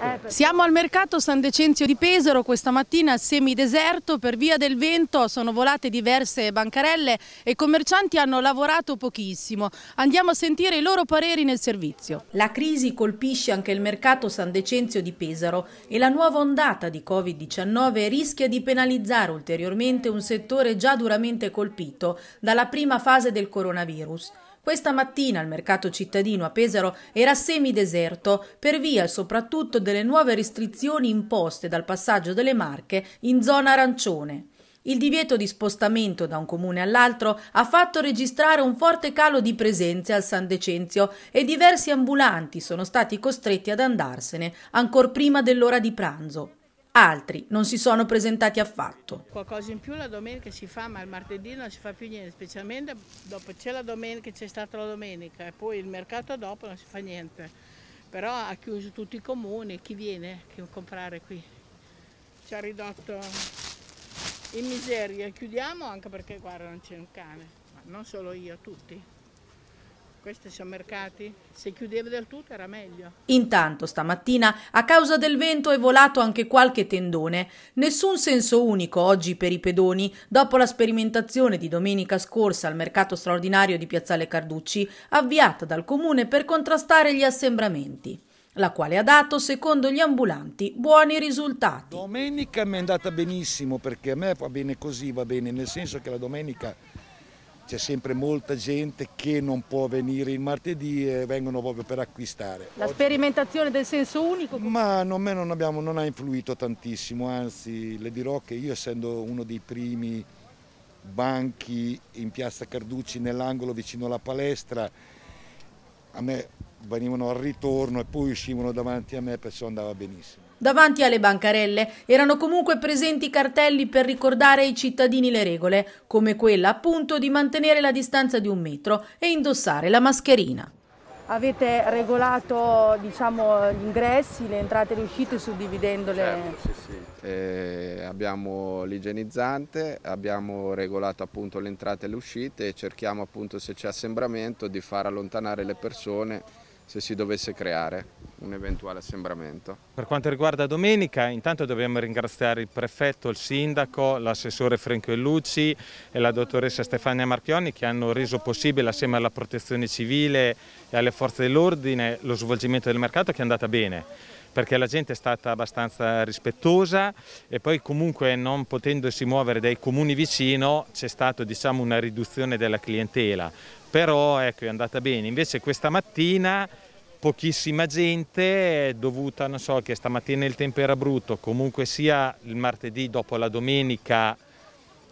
Eh, Siamo al mercato San Decenzio di Pesaro, questa mattina semideserto, per via del vento sono volate diverse bancarelle e i commercianti hanno lavorato pochissimo. Andiamo a sentire i loro pareri nel servizio. La crisi colpisce anche il mercato San Decenzio di Pesaro e la nuova ondata di Covid-19 rischia di penalizzare ulteriormente un settore già duramente colpito dalla prima fase del coronavirus. Questa mattina il mercato cittadino a Pesaro era semideserto per via soprattutto delle nuove restrizioni imposte dal passaggio delle Marche in zona arancione. Il divieto di spostamento da un comune all'altro ha fatto registrare un forte calo di presenze al San Decenzio e diversi ambulanti sono stati costretti ad andarsene ancor prima dell'ora di pranzo. Altri non si sono presentati affatto. Qualcosa in più la domenica si fa, ma il martedì non si fa più niente, specialmente dopo c'è la domenica, c'è stata la domenica e poi il mercato dopo non si fa niente. Però ha chiuso tutti i comuni, chi viene a comprare qui? Ci ha ridotto in miseria, chiudiamo anche perché guarda non c'è un cane, ma non solo io, tutti. Questi sono mercati? Se chiudeva del tutto era meglio. Intanto stamattina, a causa del vento, è volato anche qualche tendone. Nessun senso unico oggi per i pedoni, dopo la sperimentazione di domenica scorsa al mercato straordinario di Piazzale Carducci, avviata dal comune per contrastare gli assembramenti la quale ha dato, secondo gli ambulanti, buoni risultati. Domenica mi è andata benissimo perché a me va bene così, va bene, nel senso che la domenica c'è sempre molta gente che non può venire il martedì e vengono proprio per acquistare. La sperimentazione del senso unico? Ma a me non, abbiamo, non ha influito tantissimo, anzi le dirò che io essendo uno dei primi banchi in piazza Carducci nell'angolo vicino alla palestra, a me venivano al ritorno e poi uscivano davanti a me, perciò andava benissimo. Davanti alle bancarelle erano comunque presenti cartelli per ricordare ai cittadini le regole, come quella appunto di mantenere la distanza di un metro e indossare la mascherina. Avete regolato diciamo, gli ingressi, le entrate e le uscite suddividendole? Certo, sì, sì. Eh, abbiamo l'igienizzante, abbiamo regolato appunto le entrate e le uscite e cerchiamo appunto se c'è assembramento di far allontanare le persone se si dovesse creare un eventuale assembramento. Per quanto riguarda domenica, intanto dobbiamo ringraziare il prefetto, il sindaco, l'assessore Franco Ellucci e la dottoressa Stefania Marchioni che hanno reso possibile assieme alla protezione civile e alle forze dell'ordine lo svolgimento del mercato che è andata bene perché la gente è stata abbastanza rispettosa e poi comunque non potendosi muovere dai comuni vicino c'è stata diciamo, una riduzione della clientela però ecco, è andata bene. Invece questa mattina pochissima gente dovuta, non so, che stamattina il tempo era brutto, comunque sia il martedì dopo la domenica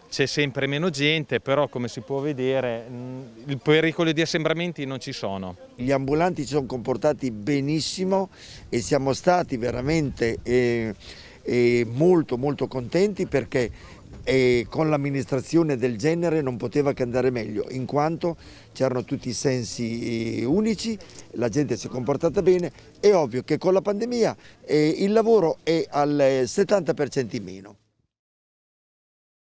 c'è sempre meno gente, però come si può vedere mm, il pericolo di assembramenti non ci sono. Gli ambulanti si sono comportati benissimo e siamo stati veramente eh, eh, molto molto contenti perché e con l'amministrazione del genere non poteva che andare meglio in quanto c'erano tutti i sensi eh, unici, la gente si è comportata bene, è ovvio che con la pandemia eh, il lavoro è al 70% eh, in meno.